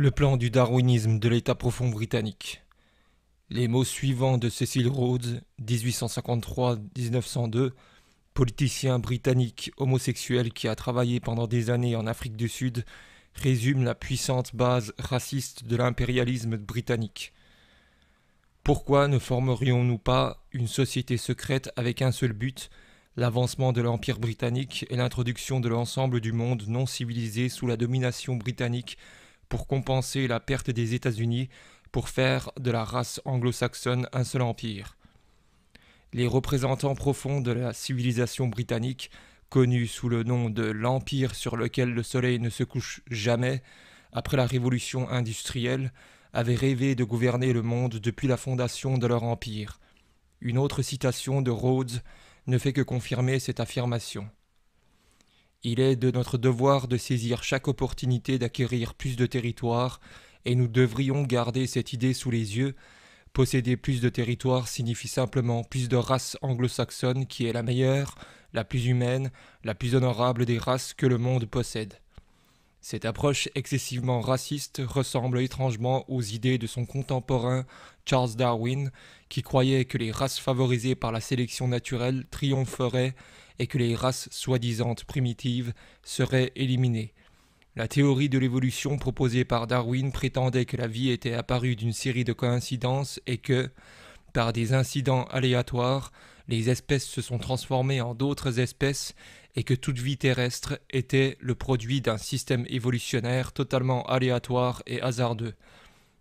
Le plan du darwinisme de l'État profond britannique. Les mots suivants de Cecil Rhodes, 1853-1902, politicien britannique homosexuel qui a travaillé pendant des années en Afrique du Sud, résument la puissante base raciste de l'impérialisme britannique. Pourquoi ne formerions-nous pas une société secrète avec un seul but, l'avancement de l'Empire britannique et l'introduction de l'ensemble du monde non civilisé sous la domination britannique pour compenser la perte des États-Unis pour faire de la race anglo-saxonne un seul empire. Les représentants profonds de la civilisation britannique, connus sous le nom de l'empire sur lequel le soleil ne se couche jamais, après la révolution industrielle, avaient rêvé de gouverner le monde depuis la fondation de leur empire. Une autre citation de Rhodes ne fait que confirmer cette affirmation. Il est de notre devoir de saisir chaque opportunité d'acquérir plus de territoire, et nous devrions garder cette idée sous les yeux. Posséder plus de territoire signifie simplement plus de race anglo-saxonne qui est la meilleure, la plus humaine, la plus honorable des races que le monde possède. Cette approche excessivement raciste ressemble étrangement aux idées de son contemporain Charles Darwin, qui croyait que les races favorisées par la sélection naturelle triompheraient et que les races soi-disant primitives seraient éliminées. La théorie de l'évolution proposée par Darwin prétendait que la vie était apparue d'une série de coïncidences et que, par des incidents aléatoires, les espèces se sont transformées en d'autres espèces et que toute vie terrestre était le produit d'un système évolutionnaire totalement aléatoire et hasardeux.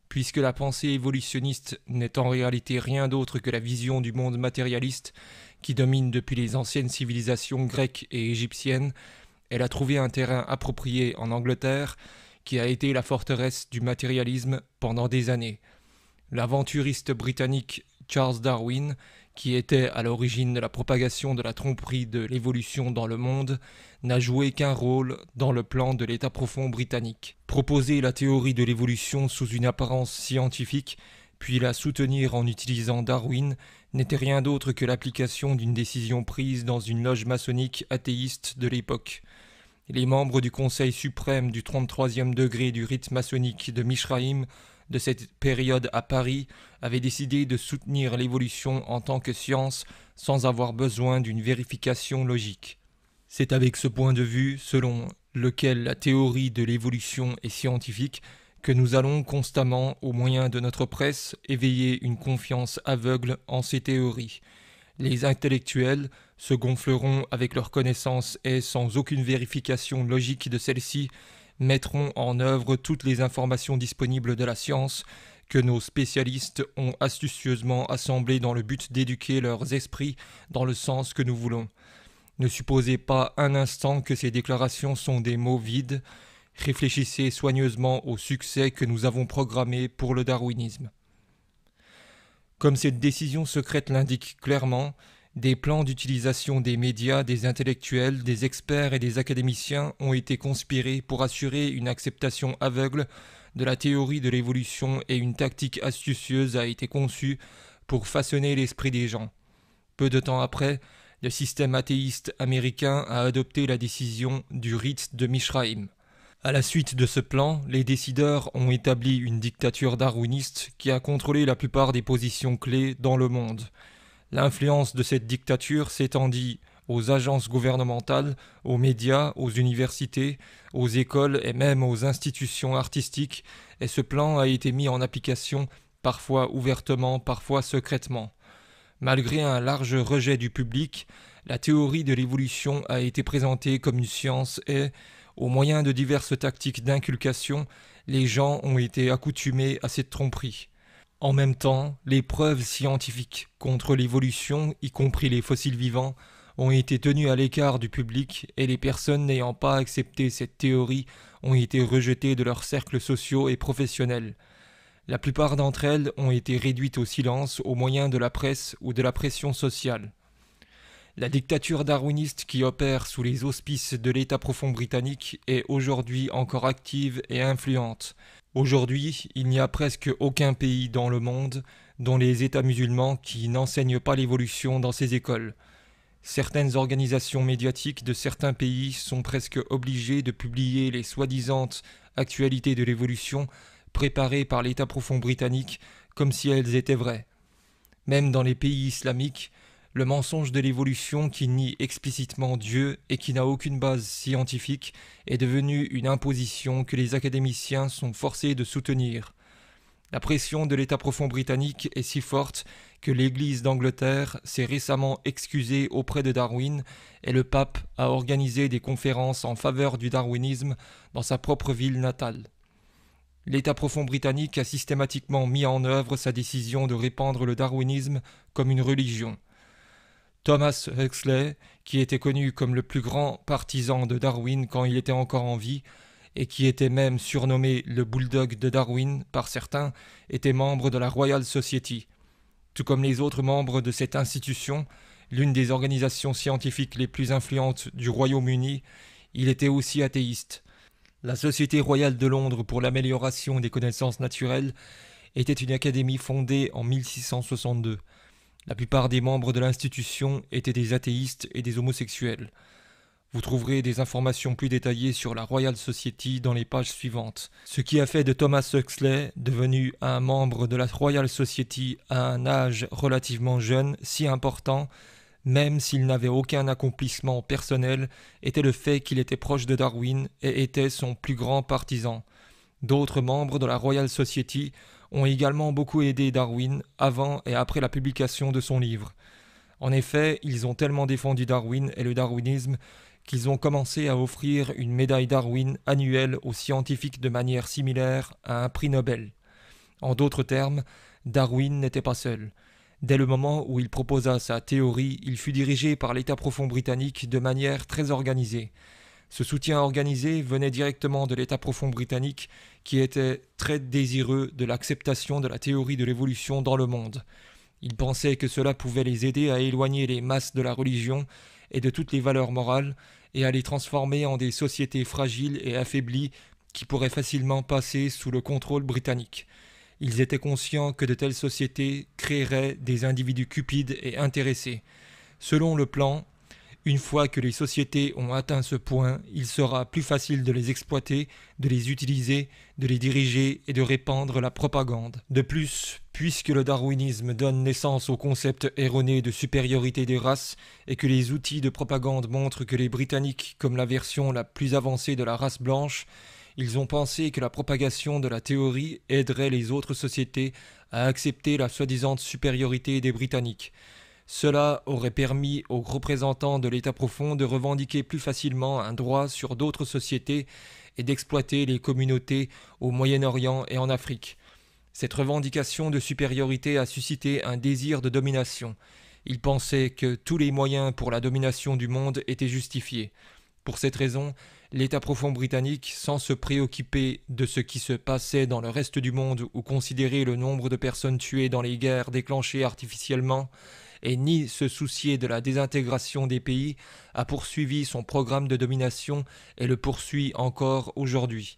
Puisque la pensée évolutionniste n'est en réalité rien d'autre que la vision du monde matérialiste qui domine depuis les anciennes civilisations grecques et égyptiennes, elle a trouvé un terrain approprié en Angleterre qui a été la forteresse du matérialisme pendant des années. L'aventuriste britannique Charles Darwin, qui était à l'origine de la propagation de la tromperie de l'évolution dans le monde, n'a joué qu'un rôle dans le plan de l'État profond britannique. Proposer la théorie de l'évolution sous une apparence scientifique puis la soutenir en utilisant Darwin n'était rien d'autre que l'application d'une décision prise dans une loge maçonnique athéiste de l'époque. Les membres du Conseil suprême du 33e degré du rite maçonnique de Mishraïm de cette période à Paris avaient décidé de soutenir l'évolution en tant que science sans avoir besoin d'une vérification logique. C'est avec ce point de vue, selon lequel la théorie de l'évolution est scientifique, que nous allons constamment, au moyen de notre presse, éveiller une confiance aveugle en ces théories. Les intellectuels se gonfleront avec leurs connaissances et, sans aucune vérification logique de celles-ci, mettront en œuvre toutes les informations disponibles de la science que nos spécialistes ont astucieusement assemblées dans le but d'éduquer leurs esprits dans le sens que nous voulons. Ne supposez pas un instant que ces déclarations sont des mots vides, réfléchissez soigneusement au succès que nous avons programmé pour le darwinisme. Comme cette décision secrète l'indique clairement, des plans d'utilisation des médias, des intellectuels, des experts et des académiciens ont été conspirés pour assurer une acceptation aveugle de la théorie de l'évolution et une tactique astucieuse a été conçue pour façonner l'esprit des gens. Peu de temps après, le système athéiste américain a adopté la décision du rite de Mishraïm. À la suite de ce plan, les décideurs ont établi une dictature darwiniste qui a contrôlé la plupart des positions clés dans le monde. L'influence de cette dictature s'étendit aux agences gouvernementales, aux médias, aux universités, aux écoles et même aux institutions artistiques, et ce plan a été mis en application parfois ouvertement, parfois secrètement. Malgré un large rejet du public, la théorie de l'évolution a été présentée comme une science et, au moyen de diverses tactiques d'inculcation, les gens ont été accoutumés à cette tromperie. En même temps, les preuves scientifiques contre l'évolution, y compris les fossiles vivants, ont été tenues à l'écart du public et les personnes n'ayant pas accepté cette théorie ont été rejetées de leurs cercles sociaux et professionnels. La plupart d'entre elles ont été réduites au silence au moyen de la presse ou de la pression sociale. La dictature darwiniste qui opère sous les auspices de l'État profond britannique est aujourd'hui encore active et influente. Aujourd'hui, il n'y a presque aucun pays dans le monde, dont les États musulmans, qui n'enseignent pas l'évolution dans ses écoles. Certaines organisations médiatiques de certains pays sont presque obligées de publier les soi-disant actualités de l'évolution préparées par l'État profond britannique comme si elles étaient vraies. Même dans les pays islamiques, le mensonge de l'évolution qui nie explicitement Dieu et qui n'a aucune base scientifique est devenu une imposition que les académiciens sont forcés de soutenir. La pression de l'État profond britannique est si forte que l'Église d'Angleterre s'est récemment excusée auprès de Darwin et le pape a organisé des conférences en faveur du darwinisme dans sa propre ville natale. L'État profond britannique a systématiquement mis en œuvre sa décision de répandre le darwinisme comme une religion. Thomas Huxley, qui était connu comme le plus grand partisan de Darwin quand il était encore en vie, et qui était même surnommé le Bulldog de Darwin par certains, était membre de la Royal Society. Tout comme les autres membres de cette institution, l'une des organisations scientifiques les plus influentes du Royaume-Uni, il était aussi athéiste. La Société royale de Londres pour l'amélioration des connaissances naturelles était une académie fondée en 1662. La plupart des membres de l'institution étaient des athéistes et des homosexuels. Vous trouverez des informations plus détaillées sur la Royal Society dans les pages suivantes. Ce qui a fait de Thomas Huxley, devenu un membre de la Royal Society à un âge relativement jeune, si important, même s'il n'avait aucun accomplissement personnel, était le fait qu'il était proche de Darwin et était son plus grand partisan. D'autres membres de la Royal Society ont également beaucoup aidé Darwin avant et après la publication de son livre. En effet, ils ont tellement défendu Darwin et le darwinisme qu'ils ont commencé à offrir une médaille Darwin annuelle aux scientifiques de manière similaire à un prix Nobel. En d'autres termes, Darwin n'était pas seul. Dès le moment où il proposa sa théorie, il fut dirigé par l'État profond britannique de manière très organisée. Ce soutien organisé venait directement de l'État profond britannique qui était très désireux de l'acceptation de la théorie de l'évolution dans le monde. Ils pensaient que cela pouvait les aider à éloigner les masses de la religion et de toutes les valeurs morales et à les transformer en des sociétés fragiles et affaiblies qui pourraient facilement passer sous le contrôle britannique. Ils étaient conscients que de telles sociétés créeraient des individus cupides et intéressés. Selon le plan, une fois que les sociétés ont atteint ce point, il sera plus facile de les exploiter, de les utiliser, de les diriger et de répandre la propagande. De plus, puisque le darwinisme donne naissance au concept erroné de supériorité des races et que les outils de propagande montrent que les Britanniques, comme la version la plus avancée de la race blanche, ils ont pensé que la propagation de la théorie aiderait les autres sociétés à accepter la soi-disant supériorité des Britanniques. Cela aurait permis aux représentants de l'État profond de revendiquer plus facilement un droit sur d'autres sociétés et d'exploiter les communautés au Moyen-Orient et en Afrique. Cette revendication de supériorité a suscité un désir de domination. Ils pensaient que tous les moyens pour la domination du monde étaient justifiés. Pour cette raison, l'État profond britannique, sans se préoccuper de ce qui se passait dans le reste du monde ou considérer le nombre de personnes tuées dans les guerres déclenchées artificiellement, et ni se soucier de la désintégration des pays, a poursuivi son programme de domination et le poursuit encore aujourd'hui.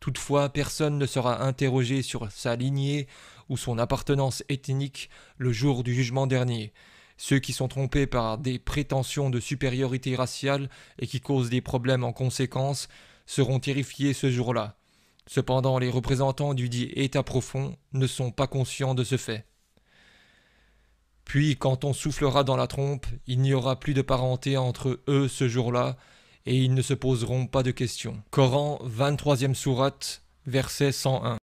Toutefois, personne ne sera interrogé sur sa lignée ou son appartenance ethnique le jour du jugement dernier. Ceux qui sont trompés par des prétentions de supériorité raciale et qui causent des problèmes en conséquence seront terrifiés ce jour-là. Cependant, les représentants du dit État profond ne sont pas conscients de ce fait. Puis quand on soufflera dans la trompe, il n'y aura plus de parenté entre eux ce jour-là, et ils ne se poseront pas de questions. Coran 23e sourate, verset 101.